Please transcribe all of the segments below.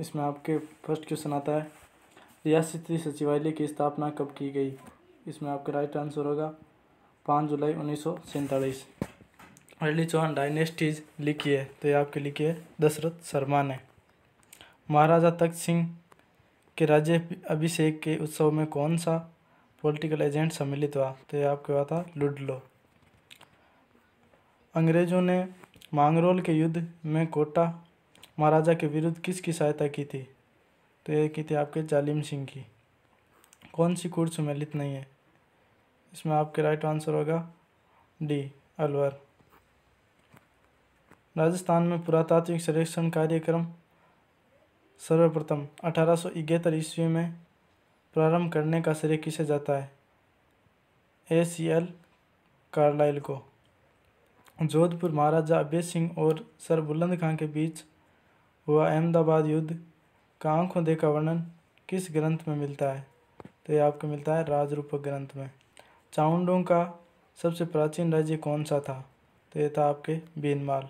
इसमें आपके first question आता है रियासती सचिवालय की स्थापना कब की गई इसमें आपका राइट आंसर होगा पाँच जुलाई उन्नीस सौ सैंतालीस अर्ली चौहान डायनेस्टीज लिखी है तो ये आपके लिखी है दशरथ शर्मा ने महाराजा तख्त सिंह के राज्य अभिषेक के उत्सव में कौन सा पॉलिटिकल एजेंट सम्मिलित हुआ तो ये आपके हुआ था लुडलो अंग्रेजों ने मांगरोल के युद्ध में कोटा महाराजा के विरुद्ध किसकी सहायता की थी तो ये की थी आपके जालिम सिंह की कौन सी कुर्स सम्मिलित नहीं है इसमें आपके राइट आंसर होगा डी अलवर राजस्थान में पुरातात्विक सर्वेक्षण कार्यक्रम सर्वप्रथम अठारह सौ इकहत्तर ईस्वी में प्रारंभ करने का श्रेय किसे जाता है ए सी एल कार्लाइल को जोधपुर महाराजा अभय सिंह और सर बुलंद खां के बीच हुआ अहमदाबाद युद्ध का आँखों देखा वर्णन किस ग्रंथ में मिलता है तो ये आपको मिलता है राजरूपक ग्रंथ में चाउंडों का सबसे प्राचीन राज्य कौन सा था तो ये था आपके बीनमाल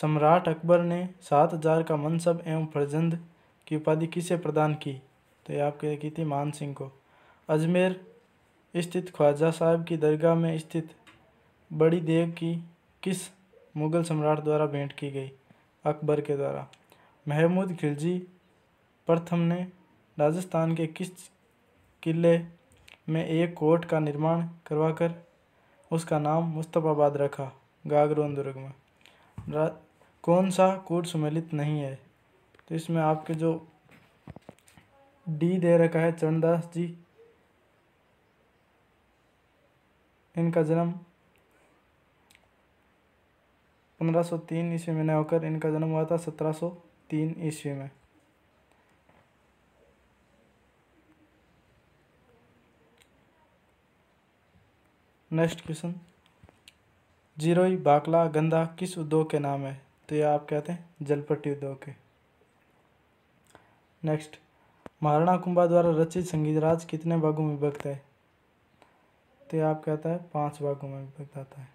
सम्राट अकबर ने सात हजार का मनसब एवं फर्जंद की उपाधि किसे प्रदान की तो ये आपके की थी मान सिंह को अजमेर स्थित ख्वाजा साहब की दरगाह में स्थित बड़ी देव की किस मुग़ल सम्राट द्वारा भेंट की गई अकबर के द्वारा महमूद खिलजी प्रथम ने राजस्थान के किस किले में एक कोट का निर्माण करवाकर उसका नाम मुस्तफ़ाबाद रखा गागरोन दुर्ग में कौन सा कोर्ट सुमेलित नहीं है तो इसमें आपके जो डी दे रखा है चरणदास जी इनका जन्म 1503 ईस्वी में होकर इनका जन्म हुआ था 1703 ईस्वी में नेक्स्ट क्वेश्चन जीरोई बाकला गंदा किस उद्योग के नाम है तो ये आप कहते हैं जलपट्टी उद्योग के नेक्स्ट महाराणा कुंभा द्वारा रचित संगीत राज कितने भागों में विभक्त है तो ये आप कहता है पांच भागों में विभक्त आता है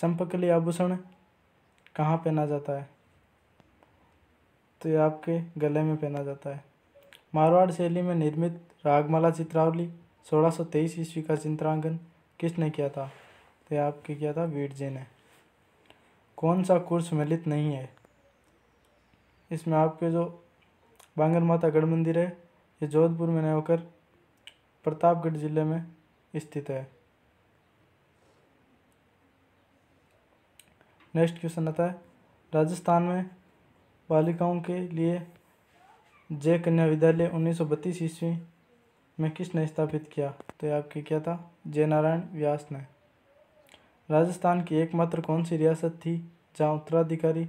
चंपक के लिए आभूषण कहाँ पहना जाता है तो ये आपके गले में पहना जाता है मारवाड़ शैली में निर्मित रागमाला चित्रावली 1623 ईस्वी का चित्रांकन किसने किया था तो ये आपके किया था वीर जी ने कौन सा कुर सम्मिलित नहीं है इसमें आपके जो बांगर माता गढ़ मंदिर है ये जोधपुर में न होकर प्रतापगढ़ जिले में स्थित है नेक्स्ट क्वेश्चन आता है राजस्थान में बालिकाओं के लिए जय कन्या विद्यालय उन्नीस सौ बत्तीस ईस्वी में किसने स्थापित किया तो ये आपके क्या था जय नारायण व्यास ने राजस्थान की एकमात्र कौन सी रियासत थी जहां उत्तराधिकारी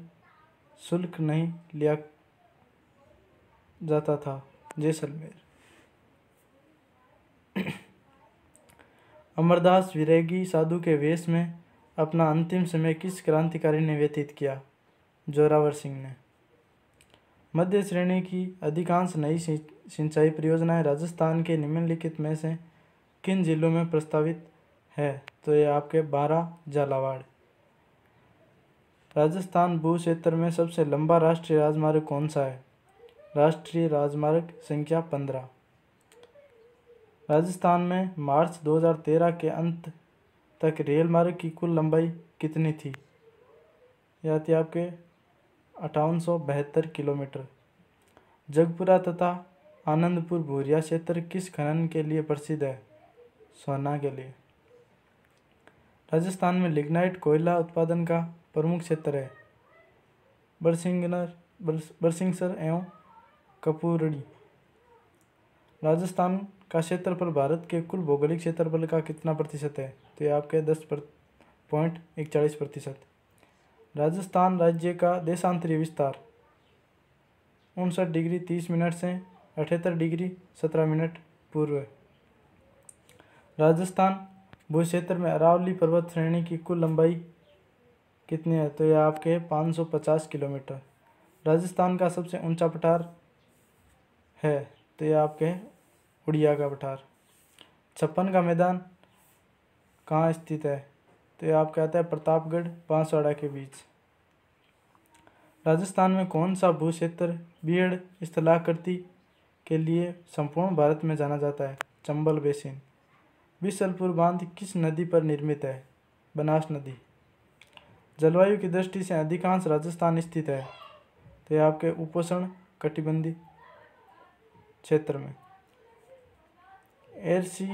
शुल्क नहीं लिया जाता था जैसलमेर अमरदास विरेगी साधु के वेश में अपना अंतिम समय किस क्रांतिकारी ने व्यतीत किया जोरावर सिंह ने मध्य श्रेणी की अधिकांश नई सिंचाई परियोजनाएं राजस्थान के निम्नलिखित में से किन जिलों में प्रस्तावित है तो ये आपके बारह झालावाड़ राजस्थान भू क्षेत्र में सबसे लंबा राष्ट्रीय राजमार्ग कौन सा है राष्ट्रीय राजमार्ग संख्या पंद्रह राजस्थान में मार्च 2013 के अंत तक रेल मार्ग की कुल लंबाई कितनी थी यह थी आपके अठावन सौ बहत्तर किलोमीटर जगपुरा तथा आनंदपुर भूरिया क्षेत्र किस खनन के लिए प्रसिद्ध है सोना के लिए राजस्थान में लिग्नाइट कोयला उत्पादन का प्रमुख क्षेत्र है बरसिंगनर बरसिंगसर एवं कपूरड़ी राजस्थान का क्षेत्रफल भारत के कुल भौगोलिक क्षेत्रफल का कितना प्रतिशत है तो ये आपके दस पॉइंट इकचालीस प्रतिशत राजस्थान राज्य का देशांतरीय विस्तार उनसठ डिग्री तीस मिनट से अठहत्तर डिग्री सत्रह मिनट पूर्व राजस्थान भू क्षेत्र में अरावली पर्वत श्रेणी की कुल लंबाई कितनी है तो यह आपके पाँच सौ पचास किलोमीटर राजस्थान का सबसे ऊंचा पठार है तो यह आपके उड़िया का पठार छप्पन का मैदान कहाँ स्थित है तो ये आप कहते हैं प्रतापगढ़ बांसवाड़ा के बीच राजस्थान में कौन सा भू क्षेत्र बीएड स्थलाकृति के लिए संपूर्ण भारत में जाना जाता है चंबल बेसिन बिसलपुर बांध किस नदी पर निर्मित है बनास नदी जलवायु की दृष्टि से अधिकांश राजस्थान स्थित है तो ये आपके उपोषण कटिबंधी क्षेत्र में सी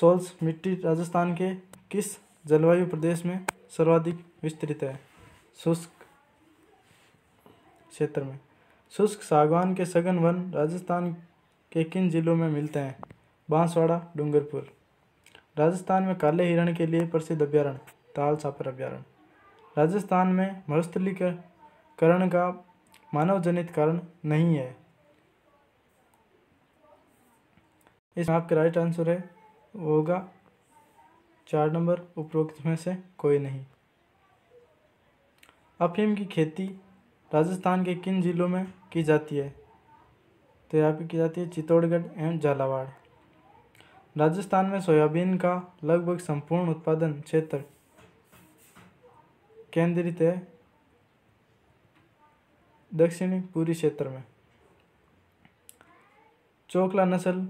सोल्स मिट्टी राजस्थान के किस जलवायु प्रदेश में सर्वाधिक विस्तृत है शुष्क क्षेत्र में शुष्क सागवान के सघन वन राजस्थान के किन जिलों में मिलते हैं बांसवाड़ा डूंगरपुर राजस्थान में काले हिरण के लिए प्रसिद्ध अभ्यारण्य ताल छापर अभ्यारण्य राजस्थान में मरुस्थलीकरण का मानव जनित कारण नहीं है इसमें आपका राइट आंसर है वो होगा चार नंबर उपरोक्त में से कोई नहीं अफीम की खेती राजस्थान के किन जिलों में की जाती है तो यहाँ पे की जाती है चित्तौड़गढ़ एवं झालावाड़ राजस्थान में सोयाबीन का लगभग संपूर्ण उत्पादन क्षेत्र केंद्रित है दक्षिणी पूरी क्षेत्र में चोकला नस्ल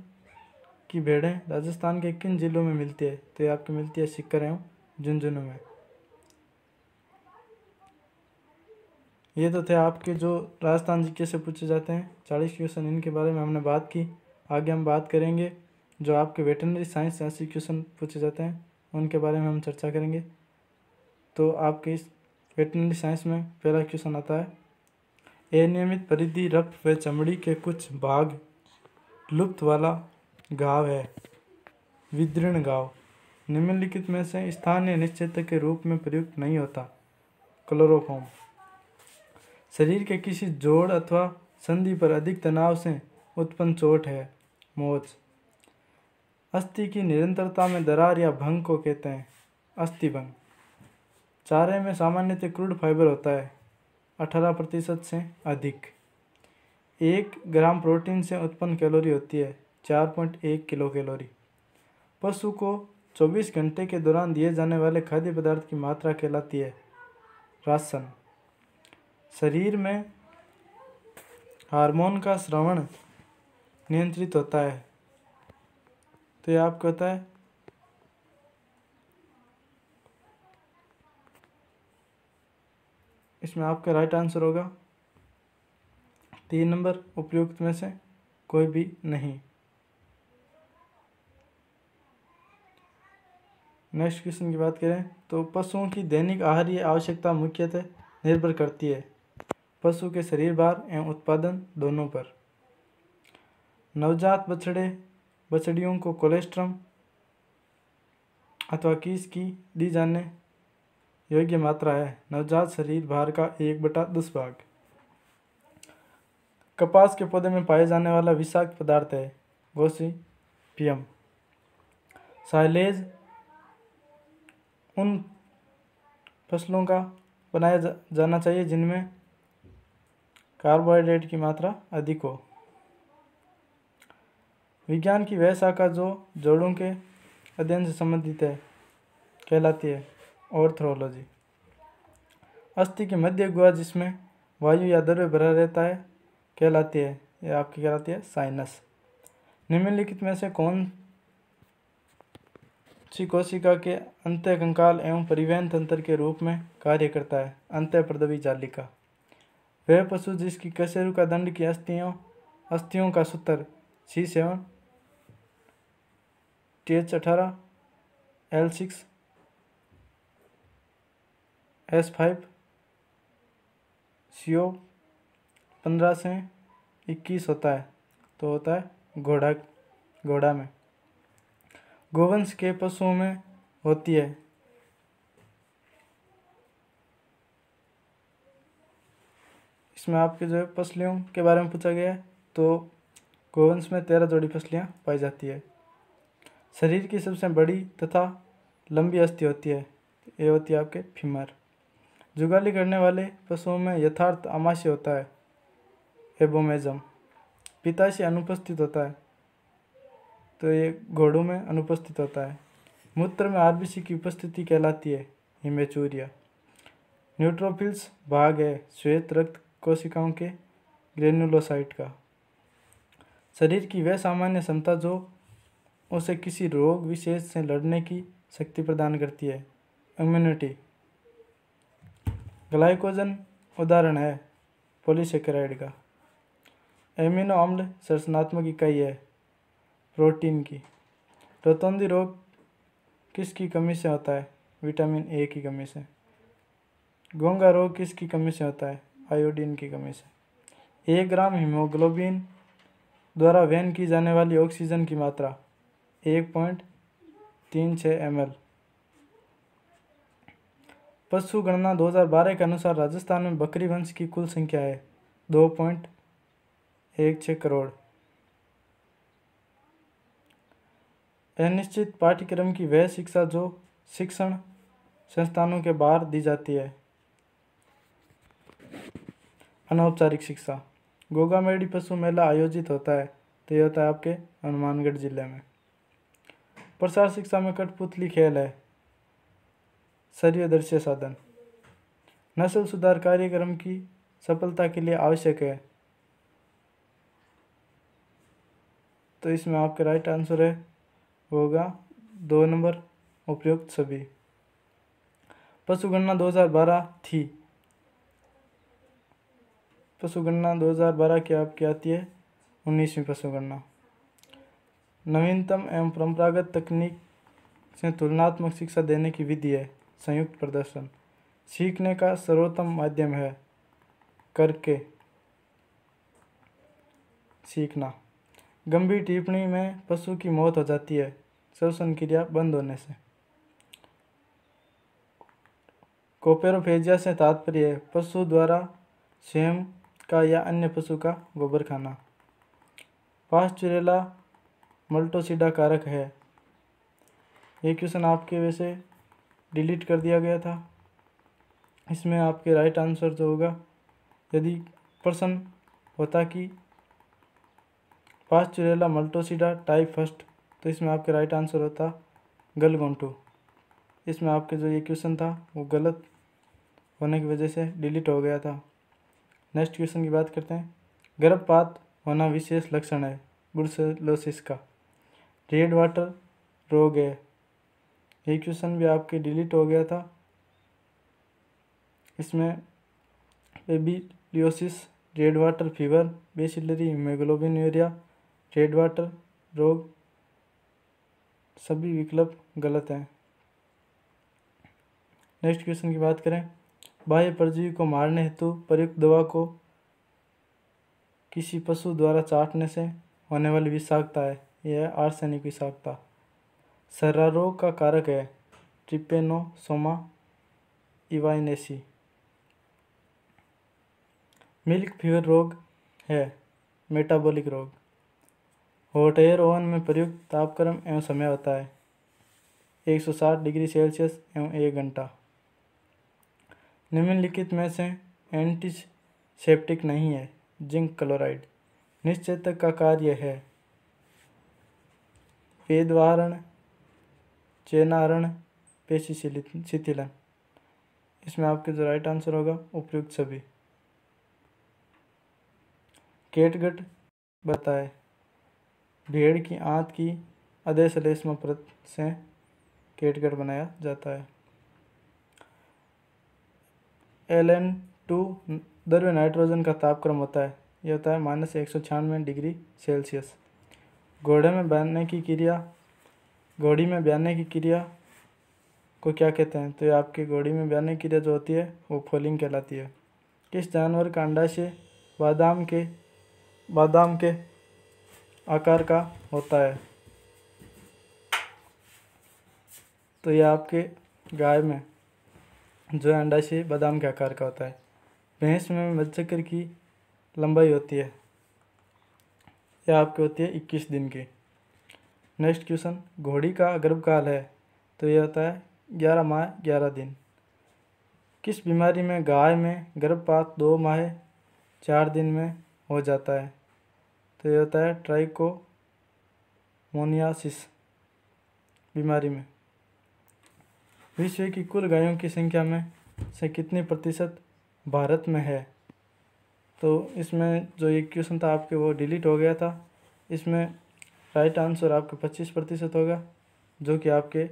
की भेड़ें राजस्थान के किन जिलों में मिलती है तो ये आपकी मिलती है सीकर एवं झुंझुनू में ये तो थे आपके जो राजस्थान जीके से पूछे जाते हैं चालीस क्वेश्चन इनके बारे में हमने बात की आगे हम बात करेंगे जो आपके वेटनरी साइंस से ऐसे क्वेश्चन पूछे जाते हैं उनके बारे में हम चर्चा करेंगे तो आपके इस वेटनरी साइंस में पहला क्वेश्चन आता है अनियमित परिधि रक्त व चमड़ी के कुछ भाग लुप्त वाला गाँव है विदृण गाँव निम्नलिखित में से स्थानीय निश्चित के रूप में प्रयुक्त नहीं होता क्लोरोफॉर्म शरीर के किसी जोड़ अथवा संधि पर अधिक तनाव से उत्पन्न चोट है मोच अस्थि की निरंतरता में दरार या भंग को कहते हैं अस्थि भंग चारे में सामान्यतः क्रूड फाइबर होता है अठारह प्रतिशत से अधिक एक ग्राम प्रोटीन से उत्पन्न कैलोरी होती है चार पॉइंट एक किलो कैलोरी पशु को चौबीस घंटे के दौरान दिए जाने वाले खाद्य पदार्थ की मात्रा कहलाती है राशन शरीर में हार्मोन का श्रवण नियंत्रित होता है तो ये आपको होता है इसमें आपका राइट आंसर होगा तीन नंबर उपयुक्त में से कोई भी नहीं नेक्स्ट क्वेश्चन की बात करें तो पशुओं की दैनिक आहारीय आवश्यकता मुख्यतः निर्भर करती है पशु के शरीर भार एवं उत्पादन दोनों पर नवजात बछड़े बछड़ियों को कोलेस्ट्रम अथवा कीस की दी जाने योग्य मात्रा है नवजात शरीर भार का एक बटा दस भाग कपास के पौधे में पाए जाने वाला विषाक्त पदार्थ है गोसी पियम साइलेज उन फसलों का बनाया जा, जाना चाहिए जिनमें कार्बोहाइड्रेट की मात्रा अधिक हो विज्ञान की वह शाखा जो जड़ों के अध्ययन से संबंधित है कहलाती है ऑर्थ्रोलॉजी अस्थि के मध्य गुहा जिसमें वायु या द्रव्य भरा रहता है कहलाती है या आपकी कहलाती है साइनस निम्नलिखित में से कौन सी कोशिका के अंत्य कंकाल एवं परिवहन तंत्र के रूप में कार्य करता है अंत प्रदवी जालिका वह पशु जिसकी कशेरु का दंड की अस्थियों अस्थियों का सूत्र सी सेवन टी एच अठारह L six S five C O पंद्रह से इक्कीस होता है तो होता है घोड़ा घोड़ा में गोवंश के पशुओं में होती है इसमें आपके जो है फसलियों के बारे में पूछा गया है तो गोवंश में तेरह जोड़ी फसलियाँ पाई जाती है शरीर की सबसे बड़ी तथा लंबी अस्थि होती है ये होती है आपके फिमर जुगाली करने वाले पशुओं में यथार्थ आमाशय होता है एबोमेजम पिताशी अनुपस्थित होता है तो ये घोड़ों में अनुपस्थित होता है मूत्र में आरबीसी की उपस्थिति कहलाती है हिमेचूरिया न्यूट्रोफिल्स भाग है श्वेत रक्त कोशिकाओं के ग्रेनुलोसाइट का शरीर की वह सामान्य क्षमता जो उसे किसी रोग विशेष से लड़ने की शक्ति प्रदान करती है इम्यूनिटी ग्लाइकोजन उदाहरण है पोलिसेकेराइड का एमिनो अम्ल संरचनात्मक इकाई है प्रोटीन की रतौंदी रोग किसकी कमी से होता है विटामिन ए की कमी से गोंगा रोग किसकी कमी से होता है आयोडीन की कमी से एक ग्राम हीमोग्लोबिन द्वारा वहन की जाने वाली ऑक्सीजन की मात्रा एक पॉइंट तीन छः एम पशु गणना 2012 के अनुसार राजस्थान में बकरी वंश की कुल संख्या है दो पॉइंट एक छः करोड़ अनिश्चित पाठ्यक्रम की वह शिक्षा जो शिक्षण संस्थानों के बाहर दी जाती है अनौपचारिक शिक्षा गोगा मेडी पशु मेला आयोजित होता है तो यह होता है आपके हनुमानगढ़ जिले में प्रसार शिक्षा में कठपुतली खेल है दृश्य साधन नस्ल सुधार कार्यक्रम की सफलता के लिए आवश्यक है तो इसमें आपका राइट आंसर है होगा दो नंबर उपयुक्त सभी पशुगणना 2012 थी पशुगणना 2012 की आपकी आती है उन्नीसवीं पशुगणना नवीनतम एवं परंपरागत तकनीक से तुलनात्मक शिक्षा देने की विधि है संयुक्त प्रदर्शन सीखने का सर्वोत्तम माध्यम है करके सीखना गंभीर टिप्पणी में पशु की मौत हो जाती है श्वसन क्रिया बंद होने से कोपेरोफेजिया से तात्पर्य है पशु द्वारा स्वयं का या अन्य पशु का गोबर खाना पास्टुरेला मल्टोसिडा कारक है ये क्वेश्चन आपके वैसे डिलीट कर दिया गया था इसमें आपके राइट आंसर जो होगा यदि प्रश्न होता कि पास्टुरेला मल्टोसिडा टाइप फर्स्ट तो इसमें आपका राइट आंसर होता गलगोंटू इसमें आपके जो ये क्वेश्चन था वो गलत होने की वजह से डिलीट हो गया था नेक्स्ट क्वेश्चन की बात करते हैं गर्भपात होना विशेष लक्षण है ब्रुसेलोसिस का रेड वाटर रोग है ये क्वेश्चन भी आपके डिलीट हो गया था इसमें babesiosis red water fever bacillary मेगलोबिन यूरिया रेड वाटर रोग सभी विकल्प गलत हैं नेक्स्ट क्वेश्चन की बात करें बाह्य परजीवी को मारने हेतु प्रयुक्त दवा को किसी पशु द्वारा चाटने से होने वाली विषाक्तता है यह आर्सेनिक विषाक्तता सर्रा रोग का कारक है ट्रिपेनोसोमा इवाइनेसी मिल्क फीवर रोग है मेटाबॉलिक रोग हॉट एयर ओवन में प्रयुक्त तापक्रम एवं समय होता है 160 डिग्री सेल्सियस एवं एक घंटा निम्नलिखित में से एंटीसेप्टिक नहीं है जिंक क्लोराइड निश्चित का कार्य है पेदवारण चेनारण पेशी शिथिलन इसमें आपके जो राइट आंसर होगा उपयुक्त सभी केटगट बताए भेड़ की आंत की अधेश्लेष्मा परत से केटगट बनाया जाता है एल एन टू दर में नाइट्रोजन का तापक्रम होता है यह होता है माइनस एक सौ छियानवे डिग्री सेल्सियस घोड़े में बहने की क्रिया घोड़ी में बहने की क्रिया को क्या कहते हैं तो ये आपके घोड़ी में बहने की क्रिया जो होती है वो फोलिंग कहलाती है किस जानवर का अंडाशय बादाम के बादाम के आकार का होता है तो यह आपके गाय में जो अंडाशय बादाम के आकार का होता है भैंस में मज्जकर की लंबाई होती है यह आपकी होती है इक्कीस दिन की नेक्स्ट क्वेश्चन घोड़ी का गर्भकाल है तो यह होता है ग्यारह माह ग्यारह दिन किस बीमारी में गाय में गर्भपात दो माह चार दिन में हो जाता है तो ये होता है ट्राइकोमोनियासिस बीमारी में विश्व की कुल गायों की संख्या में से कितने प्रतिशत भारत में है तो इसमें जो ये क्वेश्चन था आपके वो डिलीट हो गया था इसमें राइट आंसर आपके पच्चीस प्रतिशत होगा जो कि आपके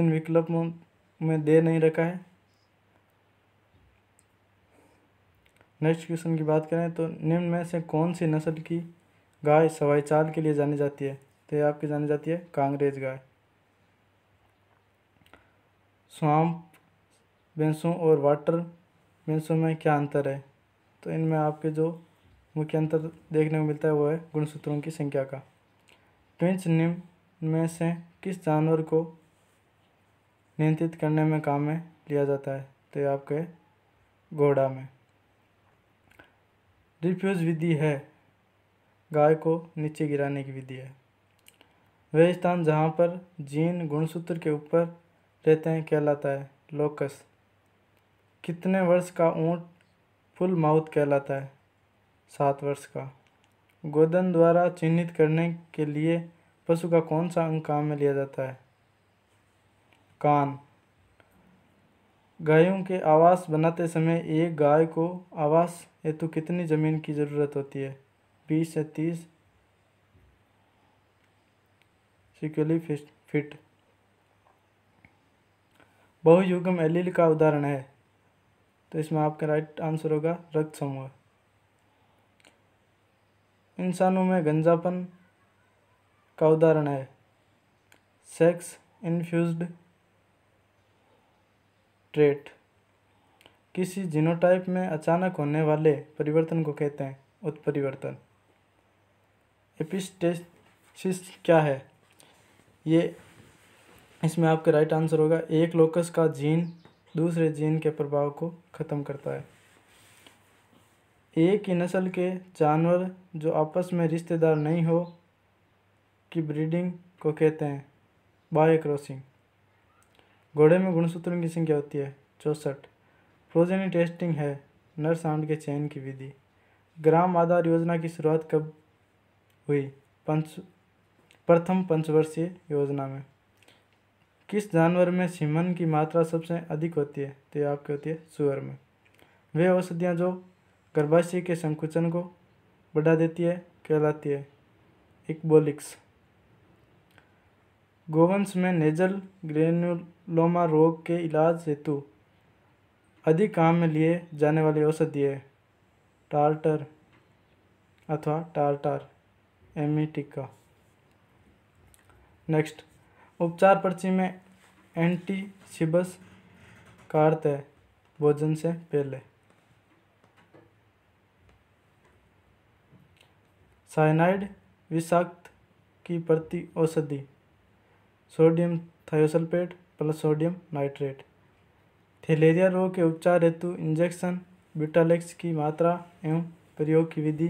इन विकल्पों में दे नहीं रखा है नेक्स्ट क्वेश्चन की बात करें तो निम्न में से कौन सी नस्ल की गाय सवाई चाल के लिए जानी जाती है तो ये आपकी जानी जाती है कांग्रेज गाय स्वाम्प भैंसों और वाटर भैंसों में क्या अंतर है तो इनमें आपके जो मुख्य अंतर देखने को मिलता है वो है गुणसूत्रों की संख्या का ट्विंस तो निम्न में से किस जानवर को नियंत्रित करने में काम में लिया जाता है तो ये आपके घोड़ा में रिफ्यूज विधि है गाय को नीचे गिराने की विधि है वह स्थान जहाँ पर जीन गुणसूत्र के ऊपर रहते हैं कहलाता है लोकस कितने वर्ष का ऊँट फुल माउथ कहलाता है सात वर्ष का गोदन द्वारा चिन्हित करने के लिए पशु का कौन सा अंग काम में लिया जाता है कान गायों के आवास बनाते समय एक गाय को आवास हेतु कितनी ज़मीन की ज़रूरत होती है बीस से तीस सिक्योली फिट बहुयुगम एलिल का उदाहरण है तो इसमें आपका राइट आंसर होगा रक्त समूह इंसानों में गंजापन का उदाहरण है सेक्स इन्फ्यूज्ड ट्रेट किसी जीनोटाइप में अचानक होने वाले परिवर्तन को कहते हैं उत्परिवर्तन एपिस्टेसिस क्या है ये इसमें आपका राइट आंसर होगा एक लोकस का जीन दूसरे जीन के प्रभाव को ख़त्म करता है एक ही नस्ल के जानवर जो आपस में रिश्तेदार नहीं हो की ब्रीडिंग को कहते हैं बायो क्रॉसिंग घोड़े में गुणसूत्रों की संख्या होती है चौंसठ प्रोजेनी टेस्टिंग है नर सांड के चयन की विधि ग्राम आधार योजना की शुरुआत कब हुई पंच प्रथम पंचवर्षीय योजना में किस जानवर में सीमन की मात्रा सबसे अधिक होती है तो ये आपकी होती है सुअर में वे औषधियाँ जो गर्भाशय के संकुचन को बढ़ा देती है कहलाती है इकबोलिक्स गोवंश में नेजल ग्रेनुलोमा रोग के इलाज हेतु अधिक काम में लिए जाने वाली है टार्टर अथवा टार्टार एमिटिका नेक्स्ट उपचार पर्ची में एंटी सिबस कार्त है भोजन से पहले साइनाइड विषाक्त की प्रति औषधि sodium thiosulphate plus sodium nitrate filaria रोग के उपचार हेतु इंजेक्शन बिटालेक्स की मात्रा एवं प्रयोग की विधि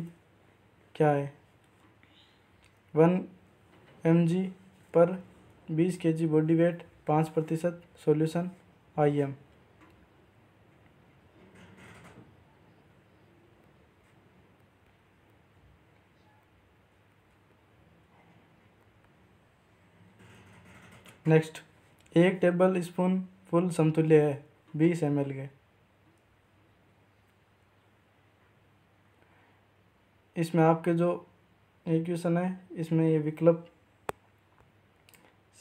क्या है वन एम जी पर बीस के जी बॉडी वेट पाँच प्रतिशत सोल्यूशन आई एम नेक्स्ट एक टेबल स्पून फुल समतुल्य है बीस एम के इसमें आपके जो इक्वेशन है इसमें ये विकल्प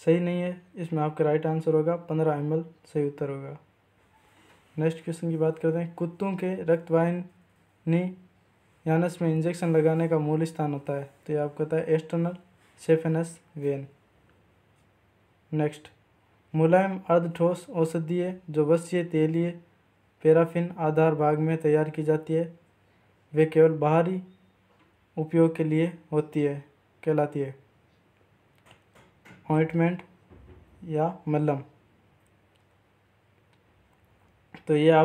सही नहीं है इसमें आपका राइट आंसर होगा पंद्रह एम सही उत्तर होगा नेक्स्ट क्वेश्चन की बात करते हैं कुत्तों के रक्तवाहिनी यानस में इंजेक्शन लगाने का मूल स्थान होता है तो ये आपको होता है एक्सटर्नल सेफेनस वेन नेक्स्ट मुलायम अर्ध ठोस औषधीय जो वस्य तेलीय पैराफिन आधार भाग में तैयार की जाती है वे केवल बाहरी उपयोग के लिए होती है कहलाती है ऑइंटमेंट या मलम तो ये आप